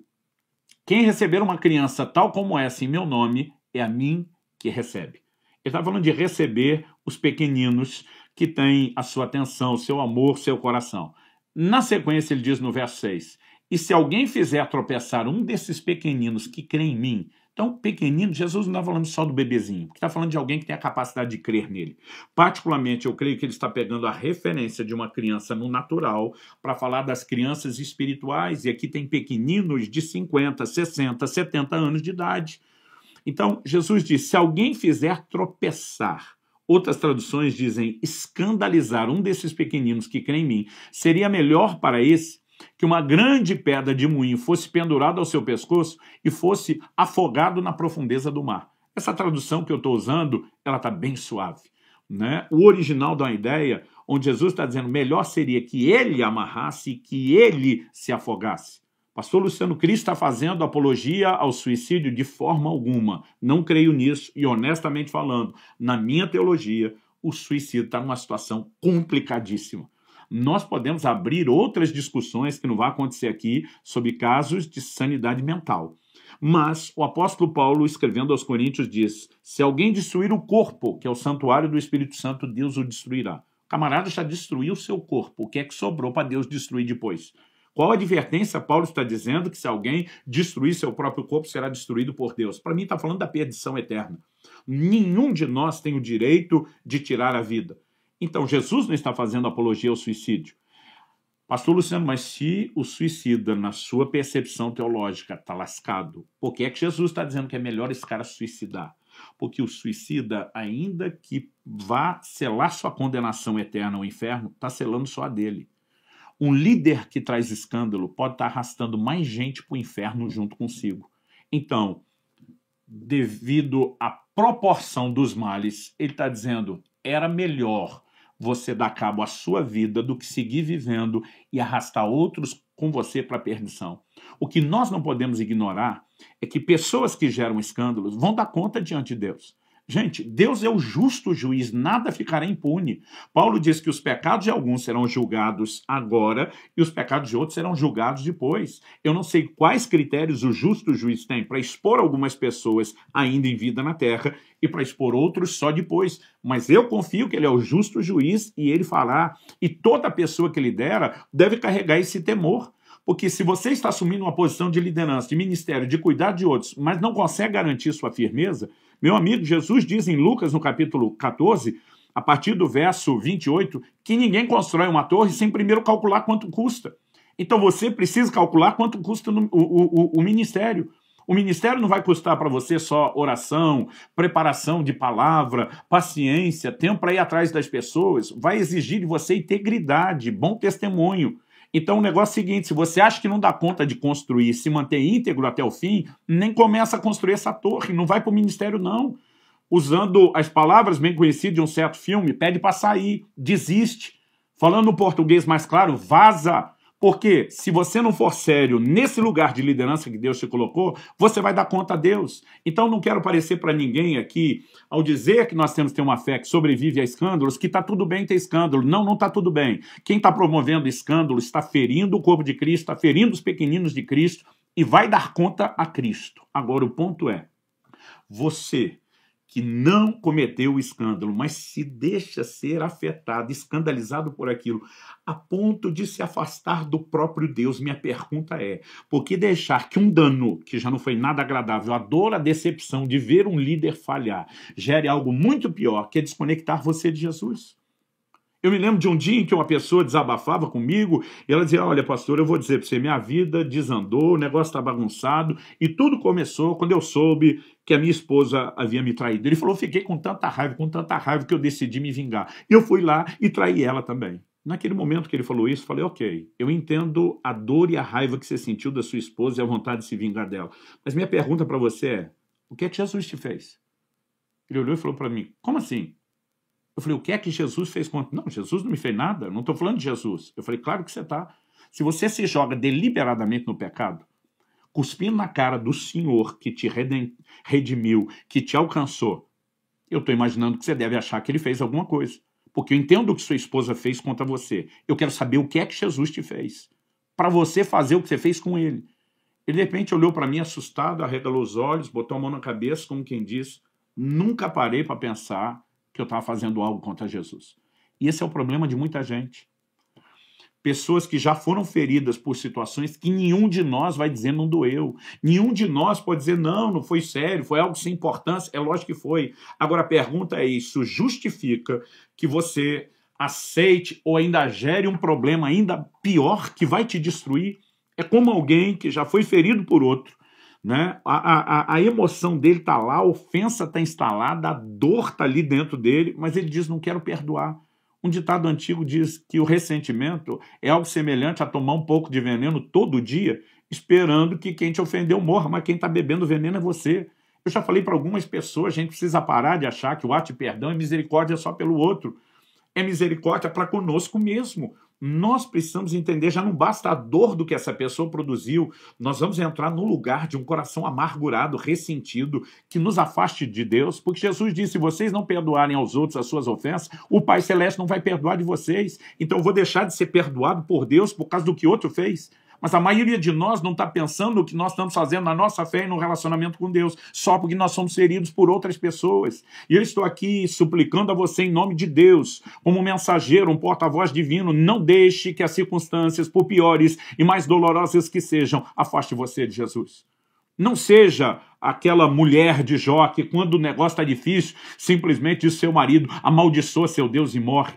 Quem receber uma criança tal como essa em meu nome, é a mim que recebe. Ele está falando de receber os pequeninos que têm a sua atenção, seu amor, seu coração. Na sequência, ele diz no verso 6: E se alguém fizer tropeçar um desses pequeninos que crê em mim, então, pequenino, Jesus não está falando só do bebezinho, está falando de alguém que tem a capacidade de crer nele. Particularmente, eu creio que ele está pegando a referência de uma criança no natural para falar das crianças espirituais, e aqui tem pequeninos de 50, 60, 70 anos de idade. Então, Jesus diz: se alguém fizer tropeçar, outras traduções dizem escandalizar um desses pequeninos que crê em mim, seria melhor para esse que uma grande pedra de moinho fosse pendurada ao seu pescoço e fosse afogado na profundeza do mar. Essa tradução que eu estou usando, ela está bem suave. Né? O original dá uma ideia onde Jesus está dizendo melhor seria que ele amarrasse e que ele se afogasse. Pastor Luciano Cristo está fazendo apologia ao suicídio de forma alguma. Não creio nisso e honestamente falando, na minha teologia, o suicídio está numa situação complicadíssima nós podemos abrir outras discussões que não vai acontecer aqui sobre casos de sanidade mental. Mas o apóstolo Paulo, escrevendo aos Coríntios, diz: Se alguém destruir o corpo, que é o santuário do Espírito Santo, Deus o destruirá. O camarada já destruiu o seu corpo, o que é que sobrou para Deus destruir depois? Qual a advertência Paulo está dizendo que se alguém destruir seu próprio corpo será destruído por Deus? Para mim está falando da perdição eterna. Nenhum de nós tem o direito de tirar a vida. Então, Jesus não está fazendo apologia ao suicídio. Pastor Luciano, mas se o suicida, na sua percepção teológica, está lascado, por que é que Jesus está dizendo que é melhor esse cara suicidar? Porque o suicida, ainda que vá selar sua condenação eterna ao inferno, está selando só a dele. Um líder que traz escândalo pode estar tá arrastando mais gente para o inferno junto consigo. Então, devido à proporção dos males, ele está dizendo era melhor você dá cabo à sua vida do que seguir vivendo e arrastar outros com você para a perdição. O que nós não podemos ignorar é que pessoas que geram escândalos vão dar conta diante de Deus. Gente, Deus é o justo juiz, nada ficará impune. Paulo diz que os pecados de alguns serão julgados agora e os pecados de outros serão julgados depois. Eu não sei quais critérios o justo juiz tem para expor algumas pessoas ainda em vida na terra e para expor outros só depois. Mas eu confio que ele é o justo juiz e ele fará. E toda pessoa que lidera deve carregar esse temor. Porque se você está assumindo uma posição de liderança, de ministério, de cuidar de outros, mas não consegue garantir sua firmeza, meu amigo, Jesus diz em Lucas, no capítulo 14, a partir do verso 28, que ninguém constrói uma torre sem primeiro calcular quanto custa. Então você precisa calcular quanto custa o, o, o ministério. O ministério não vai custar para você só oração, preparação de palavra, paciência, tempo para ir atrás das pessoas. Vai exigir de você integridade, bom testemunho. Então, o negócio é o seguinte: se você acha que não dá conta de construir, se manter íntegro até o fim, nem começa a construir essa torre, não vai para o ministério, não. Usando as palavras bem conhecidas de um certo filme, pede para sair, desiste. Falando um português mais claro, vaza, porque se você não for sério nesse lugar de liderança que Deus te colocou, você vai dar conta a Deus. Então não quero parecer para ninguém aqui, ao dizer que nós temos que ter uma fé que sobrevive a escândalos, que está tudo bem ter escândalo. Não, não está tudo bem. Quem está promovendo escândalo está ferindo o corpo de Cristo, está ferindo os pequeninos de Cristo e vai dar conta a Cristo. Agora o ponto é, você que não cometeu o escândalo, mas se deixa ser afetado, escandalizado por aquilo, a ponto de se afastar do próprio Deus. Minha pergunta é: por que deixar que um dano, que já não foi nada agradável, a dor, a decepção de ver um líder falhar, gere algo muito pior, que é desconectar você de Jesus? Eu me lembro de um dia em que uma pessoa desabafava comigo e ela dizia: Olha, pastor, eu vou dizer para você, minha vida desandou, o negócio está bagunçado e tudo começou quando eu soube que a minha esposa havia me traído. Ele falou: Fiquei com tanta raiva, com tanta raiva que eu decidi me vingar. Eu fui lá e traí ela também. Naquele momento que ele falou isso, eu falei: Ok, eu entendo a dor e a raiva que você sentiu da sua esposa e a vontade de se vingar dela. Mas minha pergunta para você é: O que é que Jesus te fez? Ele olhou e falou para mim: Como assim? Eu falei, o que é que Jesus fez contra Não, Jesus não me fez nada, não estou falando de Jesus. Eu falei, claro que você está. Se você se joga deliberadamente no pecado, cuspindo na cara do Senhor que te redimiu, que te alcançou, eu estou imaginando que você deve achar que ele fez alguma coisa. Porque eu entendo o que sua esposa fez contra você. Eu quero saber o que é que Jesus te fez. Para você fazer o que você fez com ele. Ele, de repente, olhou para mim assustado, arregalou os olhos, botou a mão na cabeça, como quem diz, nunca parei para pensar que eu estava fazendo algo contra Jesus. E esse é o problema de muita gente. Pessoas que já foram feridas por situações que nenhum de nós vai dizer não doeu. Nenhum de nós pode dizer não, não foi sério, foi algo sem importância. É lógico que foi. Agora a pergunta é: isso justifica que você aceite ou ainda gere um problema ainda pior que vai te destruir? É como alguém que já foi ferido por outro né? A, a, a emoção dele está lá, a ofensa está instalada, a dor está ali dentro dele, mas ele diz: não quero perdoar. Um ditado antigo diz que o ressentimento é algo semelhante a tomar um pouco de veneno todo dia, esperando que quem te ofendeu morra, mas quem está bebendo veneno é você. Eu já falei para algumas pessoas, a gente precisa parar de achar que o ato de perdão é misericórdia só pelo outro. É misericórdia para conosco mesmo nós precisamos entender, já não basta a dor do que essa pessoa produziu, nós vamos entrar no lugar de um coração amargurado, ressentido, que nos afaste de Deus, porque Jesus disse: se vocês não perdoarem aos outros as suas ofensas, o Pai Celeste não vai perdoar de vocês. Então eu vou deixar de ser perdoado por Deus por causa do que outro fez. Mas a maioria de nós não está pensando o que nós estamos fazendo na nossa fé e no relacionamento com Deus, só porque nós somos feridos por outras pessoas. E eu estou aqui suplicando a você, em nome de Deus, como mensageiro, um porta-voz divino, não deixe que as circunstâncias, por piores e mais dolorosas que sejam, afaste você de Jesus. Não seja aquela mulher de Jó que, quando o negócio está difícil, simplesmente diz seu marido amaldiçoa seu Deus e morre.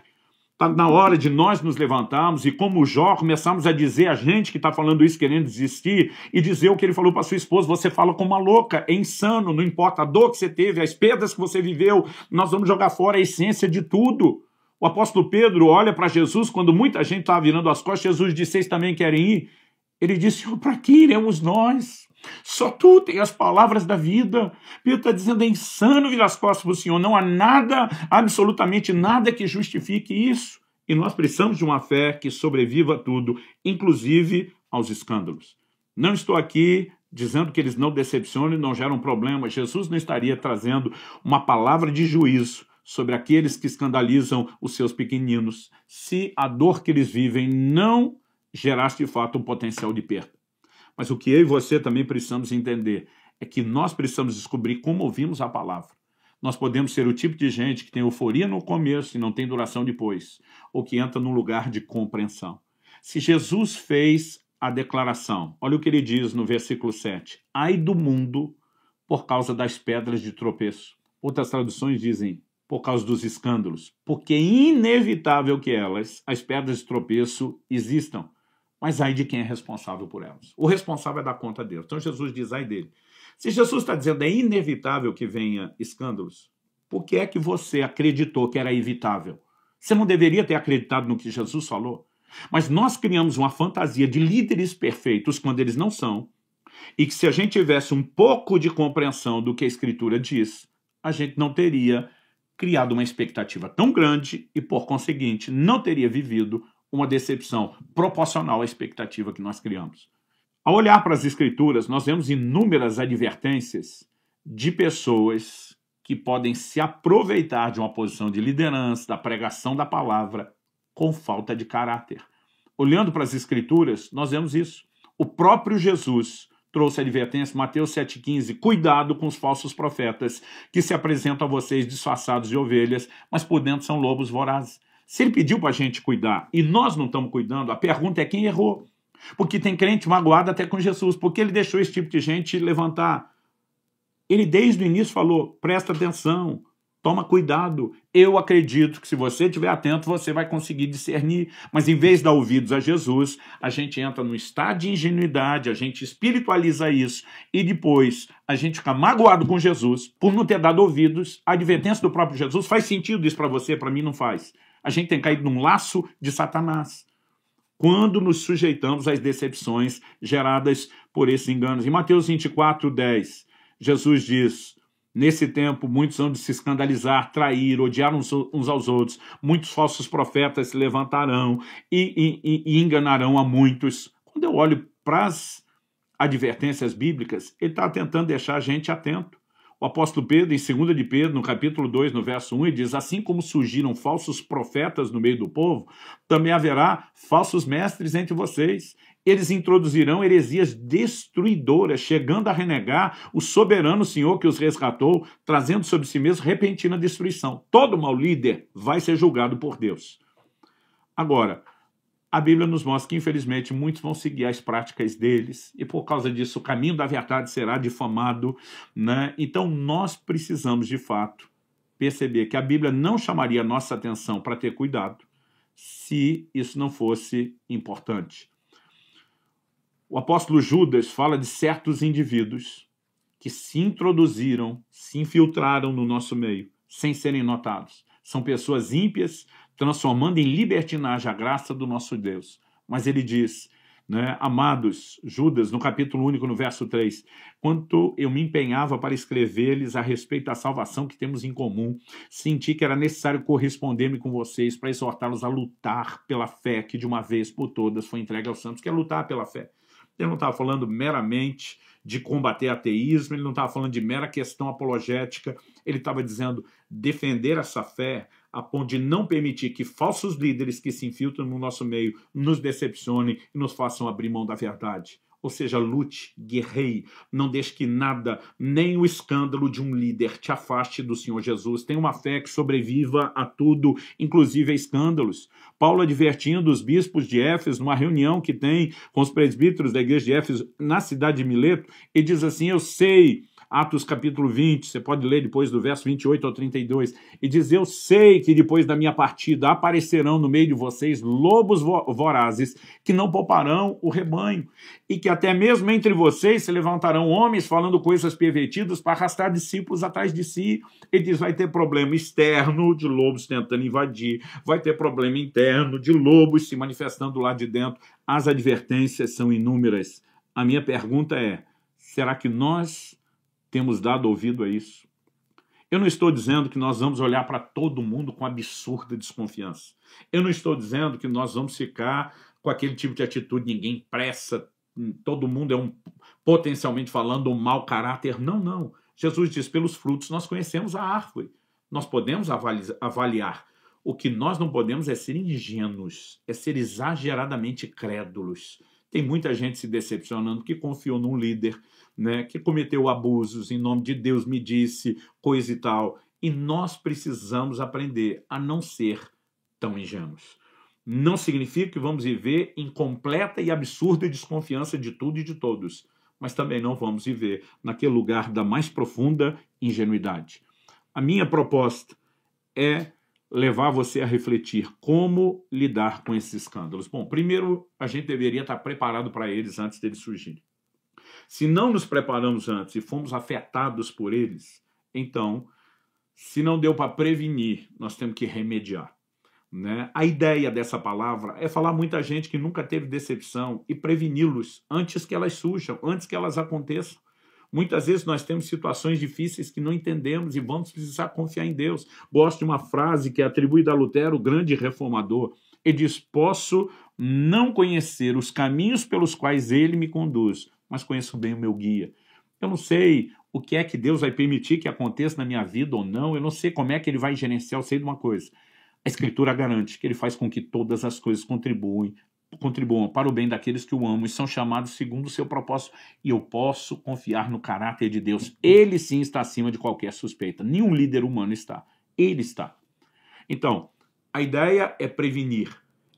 Está na hora de nós nos levantarmos e, como Jó, começarmos a dizer a gente que está falando isso querendo desistir e dizer o que ele falou para sua esposa: você fala como uma louca, é insano, não importa a dor que você teve, as perdas que você viveu, nós vamos jogar fora a essência de tudo. O apóstolo Pedro olha para Jesus quando muita gente estava virando as costas, Jesus disse: Vocês também querem ir? Ele disse: oh, Para que iremos nós? Só tu tem as palavras da vida. Pedro está dizendo: é insano virar as costas para o Senhor. Não há nada, absolutamente nada que justifique isso. E nós precisamos de uma fé que sobreviva a tudo, inclusive aos escândalos. Não estou aqui dizendo que eles não decepcionem, não geram problemas. Jesus não estaria trazendo uma palavra de juízo sobre aqueles que escandalizam os seus pequeninos, se a dor que eles vivem não gerasse de fato um potencial de perda. Mas o que eu e você também precisamos entender é que nós precisamos descobrir como ouvimos a palavra. Nós podemos ser o tipo de gente que tem euforia no começo e não tem duração depois, ou que entra num lugar de compreensão. Se Jesus fez a declaração, olha o que ele diz no versículo 7: Ai do mundo por causa das pedras de tropeço. Outras traduções dizem por causa dos escândalos, porque é inevitável que elas, as pedras de tropeço, existam. Mas ai de quem é responsável por elas. O responsável é da conta dele. Então Jesus diz ai dele. Se Jesus está dizendo é inevitável que venha escândalos, por que é que você acreditou que era evitável? Você não deveria ter acreditado no que Jesus falou? Mas nós criamos uma fantasia de líderes perfeitos quando eles não são, e que se a gente tivesse um pouco de compreensão do que a Escritura diz, a gente não teria criado uma expectativa tão grande e, por conseguinte, não teria vivido uma decepção proporcional à expectativa que nós criamos. Ao olhar para as Escrituras, nós vemos inúmeras advertências de pessoas que podem se aproveitar de uma posição de liderança, da pregação da palavra, com falta de caráter. Olhando para as Escrituras, nós vemos isso. O próprio Jesus trouxe a advertência, Mateus 7,15: cuidado com os falsos profetas que se apresentam a vocês disfarçados de ovelhas, mas por dentro são lobos vorazes. Se ele pediu para a gente cuidar e nós não estamos cuidando, a pergunta é quem errou. Porque tem crente magoado até com Jesus, porque ele deixou esse tipo de gente levantar. Ele desde o início falou: presta atenção, Toma cuidado. Eu acredito que se você estiver atento, você vai conseguir discernir. Mas em vez de dar ouvidos a Jesus, a gente entra no estado de ingenuidade, a gente espiritualiza isso e depois a gente fica magoado com Jesus por não ter dado ouvidos. A advertência do próprio Jesus faz sentido isso para você, para mim não faz a gente tem caído num laço de Satanás quando nos sujeitamos às decepções geradas por esses enganos. Em Mateus 24, 10, Jesus diz: Nesse tempo, muitos hão de se escandalizar, trair, odiar uns, aos outros. Muitos falsos profetas se levantarão e, e, e enganarão a muitos. Quando eu olho para as advertências bíblicas, ele está tentando deixar a gente atento. O apóstolo Pedro, em 2 de Pedro, no capítulo 2, no verso 1, ele diz: Assim como surgiram falsos profetas no meio do povo, também haverá falsos mestres entre vocês. Eles introduzirão heresias destruidoras, chegando a renegar o soberano Senhor que os resgatou, trazendo sobre si mesmo repentina destruição. Todo mau líder vai ser julgado por Deus. Agora, a Bíblia nos mostra que, infelizmente, muitos vão seguir as práticas deles e, por causa disso, o caminho da verdade será difamado. Né? Então, nós precisamos, de fato, perceber que a Bíblia não chamaria nossa atenção para ter cuidado se isso não fosse importante. O apóstolo Judas fala de certos indivíduos que se introduziram, se infiltraram no nosso meio, sem serem notados. São pessoas ímpias, transformando em libertinagem a graça do nosso Deus. Mas ele diz, né, amados, Judas, no capítulo único, no verso 3, quanto eu me empenhava para escrever-lhes a respeito da salvação que temos em comum, senti que era necessário corresponder-me com vocês para exortá-los a lutar pela fé que de uma vez por todas foi entregue aos santos, que é lutar pela fé. Ele não estava falando meramente de combater ateísmo, ele não estava falando de mera questão apologética, ele estava dizendo defender essa fé a ponto de não permitir que falsos líderes que se infiltram no nosso meio nos decepcionem e nos façam abrir mão da verdade. Ou seja, lute, guerreie, não deixe que nada, nem o escândalo de um líder te afaste do Senhor Jesus. Tenha uma fé que sobreviva a tudo, inclusive a escândalos. Paulo advertindo os bispos de Éfeso, numa reunião que tem com os presbíteros da igreja de Éfeso na cidade de Mileto, e diz assim: Eu sei Atos capítulo 20, você pode ler depois do verso 28 ao 32, e diz: Eu sei que depois da minha partida aparecerão no meio de vocês lobos vorazes que não pouparão o rebanho, e que até mesmo entre vocês se levantarão homens falando coisas pervertidas para arrastar discípulos atrás de si. E diz: Vai ter problema externo de lobos tentando invadir, vai ter problema interno de lobos se manifestando lá de dentro. As advertências são inúmeras. A minha pergunta é: será que nós temos dado ouvido a isso. Eu não estou dizendo que nós vamos olhar para todo mundo com absurda desconfiança. Eu não estou dizendo que nós vamos ficar com aquele tipo de atitude, ninguém pressa, todo mundo é um potencialmente falando um mau caráter. Não, não. Jesus diz: pelos frutos nós conhecemos a árvore. Nós podemos avaliar. O que nós não podemos é ser ingênuos, é ser exageradamente crédulos. Tem muita gente se decepcionando que confiou num líder, né, que cometeu abusos em nome de Deus me disse coisa e tal. E nós precisamos aprender a não ser tão ingênuos. Não significa que vamos viver em completa e absurda desconfiança de tudo e de todos, mas também não vamos viver naquele lugar da mais profunda ingenuidade. A minha proposta é levar você a refletir como lidar com esses escândalos. Bom, primeiro a gente deveria estar preparado para eles antes deles surgirem. Se não nos preparamos antes e fomos afetados por eles, então, se não deu para prevenir, nós temos que remediar. Né? A ideia dessa palavra é falar muita gente que nunca teve decepção e preveni-los antes que elas surjam, antes que elas aconteçam. Muitas vezes nós temos situações difíceis que não entendemos e vamos precisar confiar em Deus. Gosto de uma frase que é atribuída a Lutero, o grande reformador. e diz: Posso não conhecer os caminhos pelos quais ele me conduz, mas conheço bem o meu guia. Eu não sei o que é que Deus vai permitir que aconteça na minha vida ou não, eu não sei como é que ele vai gerenciar, eu sei de uma coisa. A Escritura garante que ele faz com que todas as coisas contribuem, contribuam para o bem daqueles que o amam e são chamados segundo o seu propósito. E eu posso confiar no caráter de Deus. Ele sim está acima de qualquer suspeita. Nenhum líder humano está. Ele está. Então, a ideia é prevenir,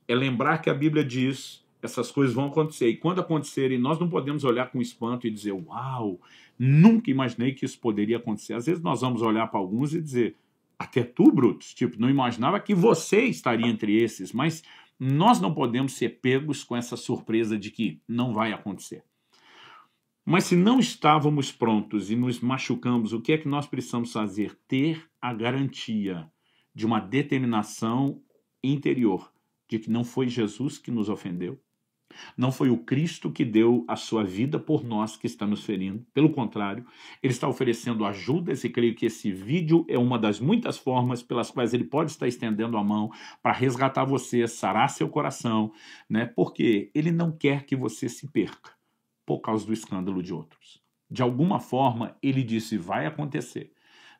é lembrar que a Bíblia diz essas coisas vão acontecer. E quando acontecerem, nós não podemos olhar com espanto e dizer, uau, nunca imaginei que isso poderia acontecer. Às vezes nós vamos olhar para alguns e dizer, até tu, Brutus, tipo, não imaginava que você estaria entre esses, mas nós não podemos ser pegos com essa surpresa de que não vai acontecer. Mas se não estávamos prontos e nos machucamos, o que é que nós precisamos fazer? Ter a garantia de uma determinação interior de que não foi Jesus que nos ofendeu, não foi o Cristo que deu a sua vida por nós que está nos ferindo. Pelo contrário, ele está oferecendo ajudas e creio que esse vídeo é uma das muitas formas pelas quais ele pode estar estendendo a mão para resgatar você, sarar seu coração, né? Porque ele não quer que você se perca por causa do escândalo de outros. De alguma forma, ele disse vai acontecer,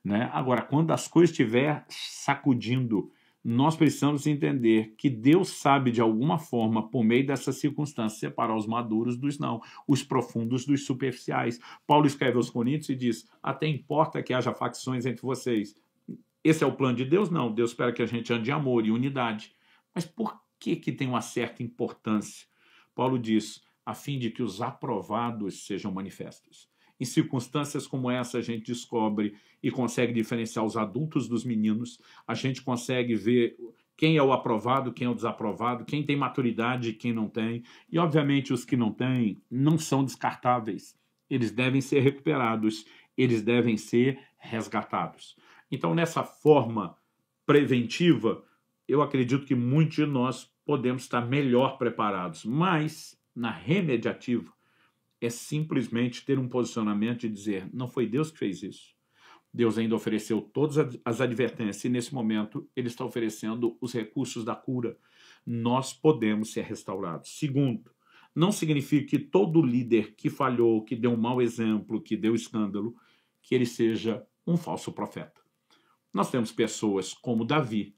né? Agora, quando as coisas estiver sacudindo nós precisamos entender que Deus sabe, de alguma forma, por meio dessa circunstância, separar os maduros dos não, os profundos dos superficiais. Paulo escreve aos Coríntios e diz: Até importa que haja facções entre vocês. Esse é o plano de Deus? Não. Deus espera que a gente ande em amor e unidade. Mas por que, que tem uma certa importância? Paulo diz: a fim de que os aprovados sejam manifestos. Em circunstâncias como essa, a gente descobre e consegue diferenciar os adultos dos meninos, a gente consegue ver quem é o aprovado, quem é o desaprovado, quem tem maturidade e quem não tem. E, obviamente, os que não têm não são descartáveis. Eles devem ser recuperados, eles devem ser resgatados. Então, nessa forma preventiva, eu acredito que muitos de nós podemos estar melhor preparados, mas na remediativa, é simplesmente ter um posicionamento e dizer: não foi Deus que fez isso. Deus ainda ofereceu todas as advertências e nesse momento ele está oferecendo os recursos da cura. Nós podemos ser restaurados. Segundo, não significa que todo líder que falhou, que deu um mau exemplo, que deu escândalo, que ele seja um falso profeta. Nós temos pessoas como Davi,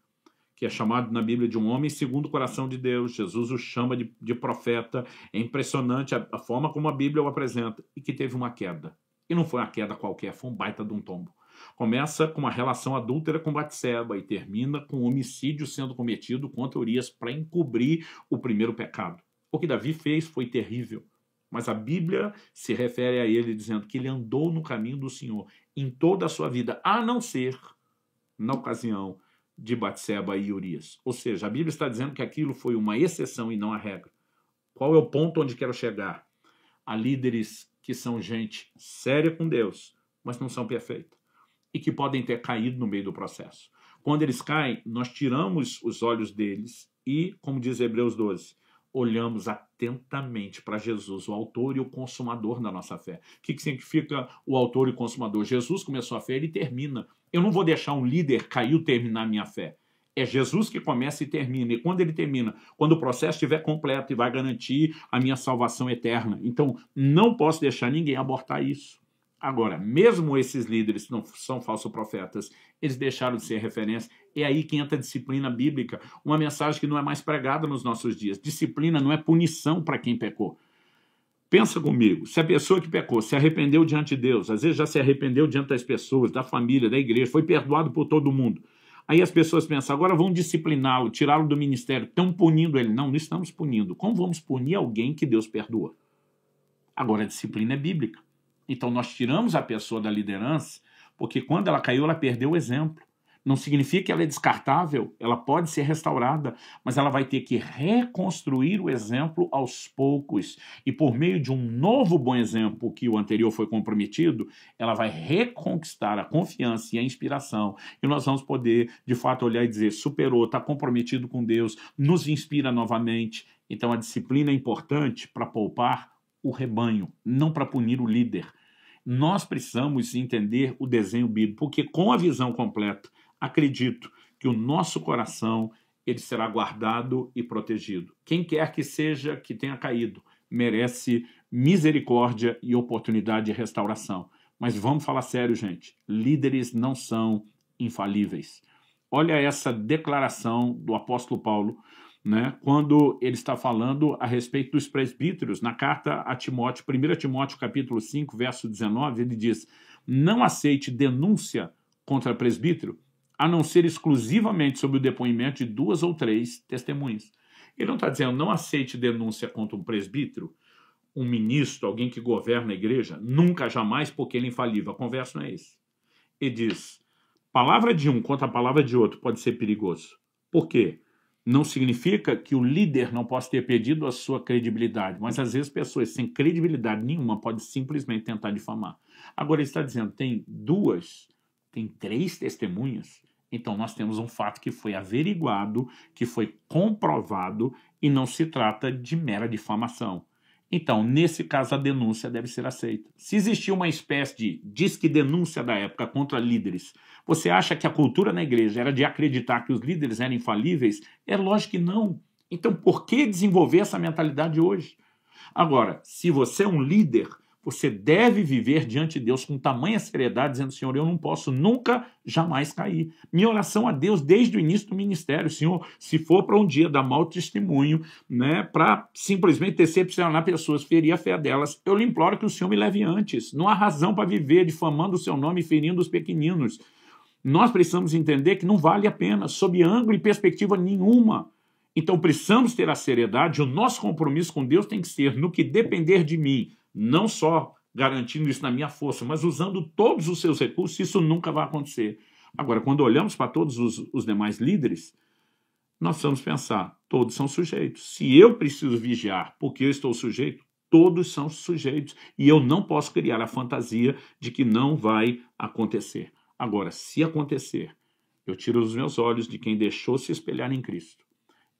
que é chamado na Bíblia de um homem segundo o coração de Deus. Jesus o chama de, de profeta. É impressionante a, a, forma como a Bíblia o apresenta. E que teve uma queda. E não foi uma queda qualquer, foi um baita de um tombo. Começa com uma relação adúltera com Batseba e termina com um homicídio sendo cometido contra Urias para encobrir o primeiro pecado. O que Davi fez foi terrível. Mas a Bíblia se refere a ele dizendo que ele andou no caminho do Senhor em toda a sua vida, a não ser na ocasião de Batseba e Urias. Ou seja, a Bíblia está dizendo que aquilo foi uma exceção e não a regra. Qual é o ponto onde quero chegar? A líderes que são gente séria com Deus, mas não são perfeitos e que podem ter caído no meio do processo. Quando eles caem, nós tiramos os olhos deles e, como diz Hebreus 12, olhamos atentamente para Jesus, o autor e o consumador da nossa fé. O que, que significa o autor e o consumador? Jesus começou a fé, ele termina. Eu não vou deixar um líder caiu terminar minha fé. É Jesus que começa e termina. E quando ele termina? Quando o processo estiver completo e vai garantir a minha salvação eterna. Então, não posso deixar ninguém abortar isso. Agora, mesmo esses líderes que não são falsos profetas, eles deixaram de ser referência, é aí que entra a disciplina bíblica, uma mensagem que não é mais pregada nos nossos dias. Disciplina não é punição para quem pecou. Pensa comigo, se a pessoa que pecou se arrependeu diante de Deus, às vezes já se arrependeu diante das pessoas, da família, da igreja, foi perdoado por todo mundo. Aí as pessoas pensam, agora vão discipliná-lo, tirá-lo do ministério, estão punindo ele. Não, não estamos punindo. Como vamos punir alguém que Deus perdoa? Agora a disciplina é bíblica. Então nós tiramos a pessoa da liderança, porque quando ela caiu, ela perdeu o exemplo. Não significa que ela é descartável, ela pode ser restaurada, mas ela vai ter que reconstruir o exemplo aos poucos. E por meio de um novo bom exemplo que o anterior foi comprometido, ela vai reconquistar a confiança e a inspiração. E nós vamos poder, de fato, olhar e dizer: superou, está comprometido com Deus, nos inspira novamente. Então a disciplina é importante para poupar o rebanho, não para punir o líder. Nós precisamos entender o desenho bíblico, porque com a visão completa acredito que o nosso coração ele será guardado e protegido. Quem quer que seja que tenha caído merece misericórdia e oportunidade de restauração. Mas vamos falar sério, gente. Líderes não são infalíveis. Olha essa declaração do apóstolo Paulo, né, quando ele está falando a respeito dos presbíteros, na carta a Timóteo, 1 Timóteo capítulo 5, verso 19, ele diz: "Não aceite denúncia contra presbítero, a não ser exclusivamente sobre o depoimento de duas ou três testemunhas. Ele não está dizendo não aceite denúncia contra um presbítero, um ministro, alguém que governa a igreja, nunca, jamais, porque ele é infalível. A conversa não é isso. Ele diz: palavra de um contra a palavra de outro pode ser perigoso. Por quê? Não significa que o líder não possa ter perdido a sua credibilidade, mas às vezes pessoas sem credibilidade nenhuma podem simplesmente tentar difamar. Agora ele está dizendo: tem duas tem três testemunhas, então nós temos um fato que foi averiguado, que foi comprovado e não se trata de mera difamação. Então, nesse caso, a denúncia deve ser aceita. Se existia uma espécie de disque denúncia da época contra líderes, você acha que a cultura na igreja era de acreditar que os líderes eram infalíveis? É lógico que não. Então, por que desenvolver essa mentalidade hoje? Agora, se você é um líder, você deve viver diante de Deus com tamanha seriedade, dizendo: Senhor, eu não posso nunca, jamais cair. Minha oração a Deus desde o início do ministério, Senhor, se for para um dia dar mau testemunho, né, para simplesmente decepcionar pessoas, ferir a fé delas, eu lhe imploro que o Senhor me leve antes. Não há razão para viver difamando o seu nome e ferindo os pequeninos. Nós precisamos entender que não vale a pena, sob ângulo e perspectiva nenhuma. Então precisamos ter a seriedade, o nosso compromisso com Deus tem que ser no que depender de mim não só garantindo isso na minha força, mas usando todos os seus recursos, isso nunca vai acontecer. Agora, quando olhamos para todos os, os demais líderes, nós precisamos pensar: todos são sujeitos. Se eu preciso vigiar porque eu estou sujeito, todos são sujeitos. E eu não posso criar a fantasia de que não vai acontecer. Agora, se acontecer, eu tiro os meus olhos de quem deixou se espelhar em Cristo.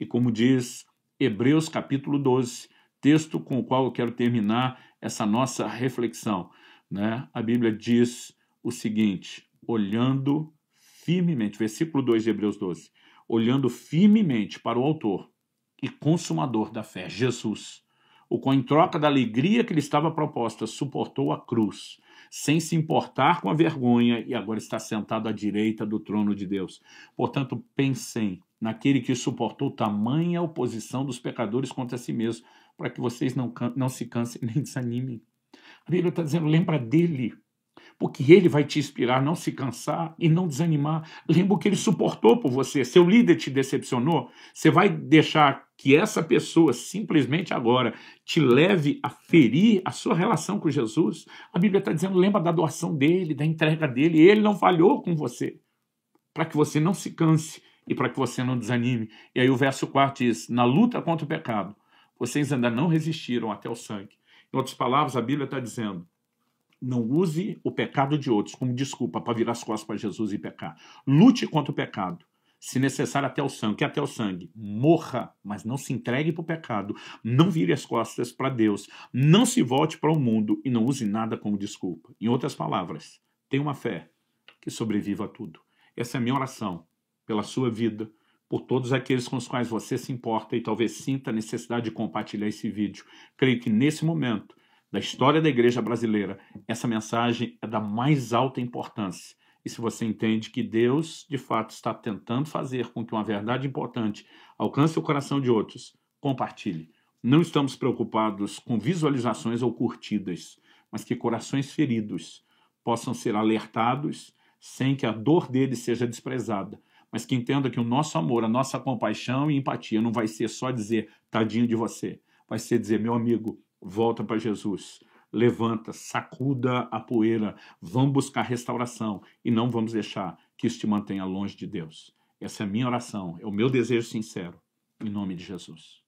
E como diz Hebreus capítulo 12, texto com o qual eu quero terminar essa nossa reflexão. Né? A Bíblia diz o seguinte: olhando firmemente, versículo 2 de Hebreus 12, olhando firmemente para o Autor e Consumador da fé, Jesus, o qual, em troca da alegria que lhe estava proposta, suportou a cruz, sem se importar com a vergonha, e agora está sentado à direita do trono de Deus. Portanto, pensem naquele que suportou tamanha oposição dos pecadores contra si mesmo para que vocês não, não se cansem nem desanimem. A Bíblia está dizendo: lembra dele, porque ele vai te inspirar a não se cansar e não desanimar. Lembra o que ele suportou por você. Seu líder te decepcionou. Você vai deixar que essa pessoa simplesmente agora te leve a ferir a sua relação com Jesus? A Bíblia está dizendo: lembra da doação dele, da entrega dele. Ele não falhou com você. Para que você não se canse e para que você não desanime. E aí o verso 4 diz: na luta contra o pecado vocês ainda não resistiram até o sangue. Em outras palavras, a Bíblia está dizendo: não use o pecado de outros como desculpa para virar as costas para Jesus e pecar. Lute contra o pecado, se necessário até o sangue, que até o sangue. Morra, mas não se entregue para o pecado. Não vire as costas para Deus. Não se volte para o mundo e não use nada como desculpa. Em outras palavras, tenha uma fé que sobreviva a tudo. Essa é a minha oração pela sua vida por todos aqueles com os quais você se importa e talvez sinta a necessidade de compartilhar esse vídeo. Creio que nesse momento da história da igreja brasileira, essa mensagem é da mais alta importância. E se você entende que Deus, de fato, está tentando fazer com que uma verdade importante alcance o coração de outros, compartilhe. Não estamos preocupados com visualizações ou curtidas, mas que corações feridos possam ser alertados sem que a dor deles seja desprezada mas que entenda que o nosso amor, a nossa compaixão e empatia não vai ser só dizer tadinho de você, vai ser dizer meu amigo, volta para Jesus, levanta, sacuda a poeira, vamos buscar restauração e não vamos deixar que isso te mantenha longe de Deus. Essa é a minha oração, é o meu desejo sincero, em nome de Jesus.